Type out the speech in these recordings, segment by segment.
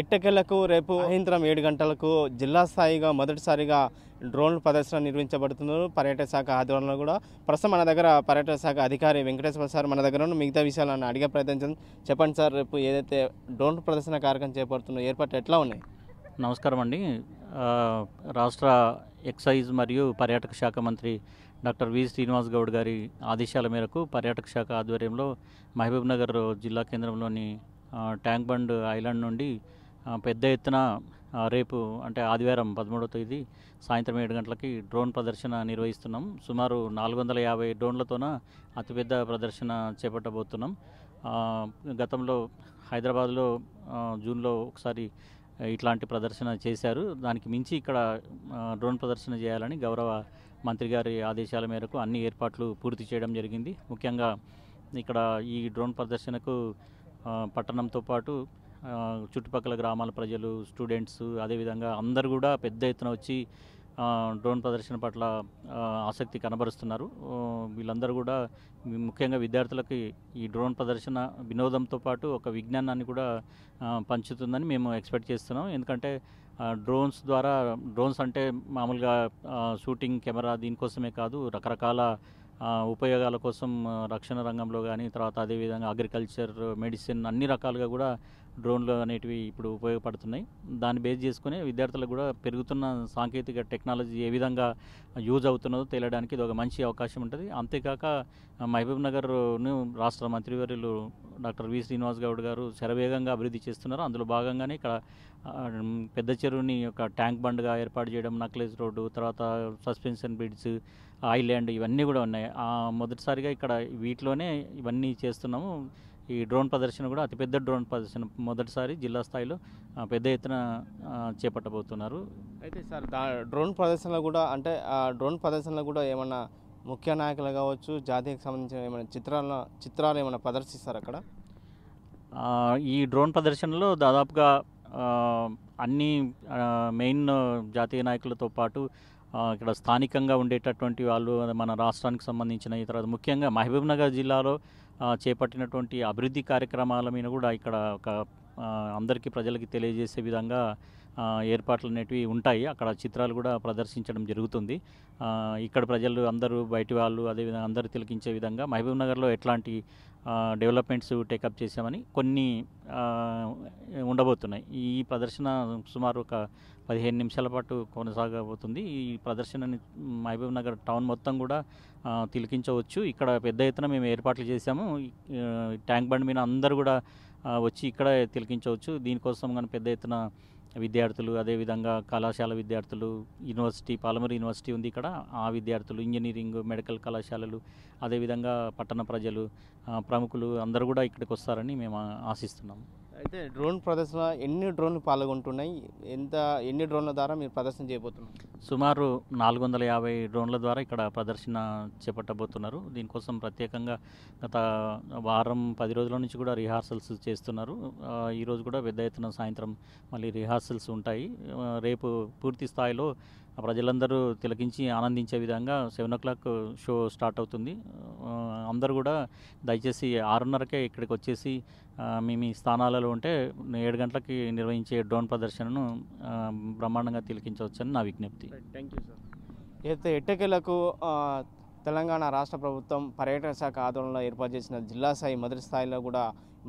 ఎట్టకెలకు రేపు సాయంత్రం ఏడు గంటలకు జిల్లా స్థాయిగా మొదటిసారిగా డ్రోన్ ప్రదర్శన నిర్వహించబడుతున్నారు పర్యాటక శాఖ ఆధ్వర్యంలో కూడా ప్రస్తుతం మన దగ్గర పర్యాటక శాఖ అధికారి వెంకటేశ్వర సార్ మన దగ్గర మిగతా విషయాలను అడిగే ప్రయత్నించండి చెప్పండి సార్ రేపు ఏదైతే డ్రోన్ ప్రదర్శన కార్యక్రమం చేపడుతున్న ఏర్పాట్లు ఎట్లా ఉన్నాయి నమస్కారం అండి రాష్ట్ర ఎక్సైజ్ మరియు పర్యాటక శాఖ మంత్రి డాక్టర్ వి శ్రీనివాస్ గౌడ్ గారి ఆదేశాల మేరకు పర్యాటక శాఖ ఆధ్వర్యంలో మహబూబ్నగర్ జిల్లా కేంద్రంలోని ట్యాంక్ బండ్ ఐలాండ్ నుండి పెద్ద ఎత్తున రేపు అంటే ఆదివారం పదమూడవ తేదీ సాయంత్రం ఏడు గంటలకి డ్రోన్ ప్రదర్శన నిర్వహిస్తున్నాం సుమారు నాలుగు వందల యాభై డ్రోన్లతోన అతిపెద్ద ప్రదర్శన చేపట్టబోతున్నాం గతంలో హైదరాబాద్లో జూన్లో ఒకసారి ఇట్లాంటి ప్రదర్శన చేశారు దానికి మించి ఇక్కడ డ్రోన్ ప్రదర్శన చేయాలని గౌరవ మంత్రి గారి ఆదేశాల మేరకు అన్ని ఏర్పాట్లు పూర్తి చేయడం జరిగింది ముఖ్యంగా ఇక్కడ ఈ డ్రోన్ ప్రదర్శనకు పట్టణంతో పాటు చుట్టుపక్కల గ్రామాల ప్రజలు స్టూడెంట్స్ అదేవిధంగా అందరు కూడా పెద్ద ఎత్తున వచ్చి డ్రోన్ ప్రదర్శన పట్ల ఆసక్తి కనబరుస్తున్నారు వీళ్ళందరూ కూడా ముఖ్యంగా విద్యార్థులకి ఈ డ్రోన్ ప్రదర్శన వినోదంతో పాటు ఒక విజ్ఞానాన్ని కూడా పంచుతుందని మేము ఎక్స్పెక్ట్ చేస్తున్నాం ఎందుకంటే డ్రోన్స్ ద్వారా డ్రోన్స్ అంటే మామూలుగా షూటింగ్ కెమెరా దీనికోసమే కాదు రకరకాల ఉపయోగాల కోసం రక్షణ రంగంలో కానీ తర్వాత అదేవిధంగా అగ్రికల్చర్ మెడిసిన్ అన్ని రకాలుగా కూడా డ్రోన్లు అనేటివి ఇప్పుడు ఉపయోగపడుతున్నాయి దాన్ని బేస్ చేసుకునే విద్యార్థులకు కూడా పెరుగుతున్న సాంకేతిక టెక్నాలజీ ఏ విధంగా యూజ్ అవుతున్నదో తెలియడానికి ఇది ఒక మంచి అవకాశం ఉంటుంది అంతేకాక మహబూబ్ నగర్ను రాష్ట్ర మంత్రివర్యులు డాక్టర్ వి శ్రీనివాస్ గౌడ్ గారు శరవేగంగా అభివృద్ధి చేస్తున్నారు అందులో భాగంగానే ఇక్కడ పెద్ద చెరువుని ఒక ట్యాంక్ బండ్గా ఏర్పాటు చేయడం నక్లెస్ రోడ్డు తర్వాత సస్పెన్షన్ బ్రిడ్జ్ ఐల్యాండ్ ఇవన్నీ కూడా ఉన్నాయి మొదటిసారిగా ఇక్కడ వీటిలోనే ఇవన్నీ చేస్తున్నాము ఈ డ్రోన్ ప్రదర్శన కూడా అతిపెద్ద డ్రోన్ ప్రదర్శన మొదటిసారి జిల్లా స్థాయిలో పెద్ద ఎత్తున చేపట్టబోతున్నారు అయితే సార్ డ్రోన్ ప్రదర్శనలో కూడా అంటే ఆ డ్రోన్ ప్రదర్శనలో కూడా ఏమన్నా ముఖ్య నాయకులు కావచ్చు జాతీయకు సంబంధించిన ఏమైనా చిత్రాలను చిత్రాలు ఏమైనా ప్రదర్శిస్తారు అక్కడ ఈ డ్రోన్ ప్రదర్శనలో దాదాపుగా అన్ని మెయిన్ జాతీయ నాయకులతో పాటు ఇక్కడ స్థానికంగా ఉండేటటువంటి వాళ్ళు మన రాష్ట్రానికి సంబంధించిన తర్వాత ముఖ్యంగా మహబూబ్నగర్ జిల్లాలో చేపట్టినటువంటి అభివృద్ధి కార్యక్రమాల మీద కూడా ఇక్కడ ఒక అందరికీ ప్రజలకి తెలియజేసే విధంగా ఏర్పాట్లు అనేటివి ఉంటాయి అక్కడ చిత్రాలు కూడా ప్రదర్శించడం జరుగుతుంది ఇక్కడ ప్రజలు అందరూ బయటి వాళ్ళు అదేవిధంగా అందరూ తిలకించే విధంగా మహబూబ్ నగర్లో ఎట్లాంటి డెవలప్మెంట్స్ టేకప్ చేశామని కొన్ని ఉండబోతున్నాయి ఈ ప్రదర్శన సుమారు ఒక పదిహేను నిమిషాల పాటు కొనసాగబోతుంది ఈ ప్రదర్శనని మహబూబ్ నగర్ టౌన్ మొత్తం కూడా తిలికించవచ్చు ఇక్కడ పెద్ద ఎత్తున మేము ఏర్పాట్లు చేశాము ట్యాంక్ బండ్ మీద అందరూ కూడా వచ్చి ఇక్కడ తిలకించవచ్చు దీనికోసం కానీ పెద్ద ఎత్తున విద్యార్థులు అదేవిధంగా కళాశాల విద్యార్థులు యూనివర్సిటీ పాలమూరు యూనివర్సిటీ ఉంది ఇక్కడ ఆ విద్యార్థులు ఇంజనీరింగ్ మెడికల్ కళాశాలలు అదేవిధంగా పట్టణ ప్రజలు ప్రముఖులు అందరూ కూడా ఇక్కడికి వస్తారని మేము ఆశిస్తున్నాము అయితే డ్రోన్ ప్రదర్శన ఎన్ని డ్రోన్లు పాల్గొంటున్నాయి ఎంత ఎన్ని డ్రోన్ల ద్వారా మీరు ప్రదర్శన చేయబోతున్నారు సుమారు నాలుగు వందల యాభై డ్రోన్ల ద్వారా ఇక్కడ ప్రదర్శన చేపట్టబోతున్నారు దీనికోసం ప్రత్యేకంగా గత వారం పది రోజుల నుంచి కూడా రిహార్సల్స్ చేస్తున్నారు ఈరోజు కూడా పెద్ద ఎత్తున సాయంత్రం మళ్ళీ రిహార్సల్స్ ఉంటాయి రేపు పూర్తి స్థాయిలో ప్రజలందరూ తిలకించి ఆనందించే విధంగా seven o'clock show start అవుతుంది అందరూ కూడా దయచేసి ఆరున్నరకే ఇక్కడికి వచ్చేసి మీ మీ స్థానాలలో ఉంటే ఏడు గంటలకి నిర్వహించే డ్రోన్ ప్రదర్శనను బ్రహ్మాండంగా తిలకించవచ్చని నా విజ్ఞప్తి థ్యాంక్ యూ సార్ అయితే ఎట్టకేలకు తెలంగాణ రాష్ట్ర ప్రభుత్వం పర్యటన శాఖ ఆధ్వర్యంలో ఏర్పాటు చేసిన జిల్లా స్థాయి మొదటి స్థాయిలో కూడా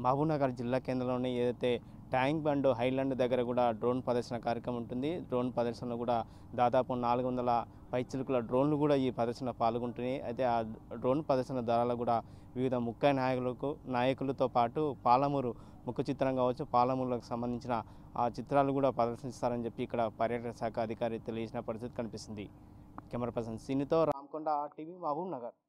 మహబూబ్నగర్ జిల్లా కేంద్రంలోని ఏదైతే ట్యాంక్ బండ్ హైలాండ్ దగ్గర కూడా డ్రోన్ ప్రదర్శన కార్యక్రమం ఉంటుంది డ్రోన్ ప్రదర్శనలో కూడా దాదాపు నాలుగు వందల పైచిలుకుల డ్రోన్లు కూడా ఈ ప్రదర్శన పాల్గొంటున్నాయి అయితే ఆ డ్రోన్ ప్రదర్శన ధరలు కూడా వివిధ ముఖ్య నాయకులకు నాయకులతో పాటు పాలమూరు ముఖ చిత్రం కావచ్చు పాలమూరులకు సంబంధించిన ఆ చిత్రాలు కూడా ప్రదర్శిస్తారని చెప్పి ఇక్కడ పర్యాటక శాఖ అధికారి తెలియజేసిన పరిస్థితి కనిపిస్తుంది కెమెరా పర్సన్ సీనితో రామకొండ టీవీ మహబూబ్ నగర్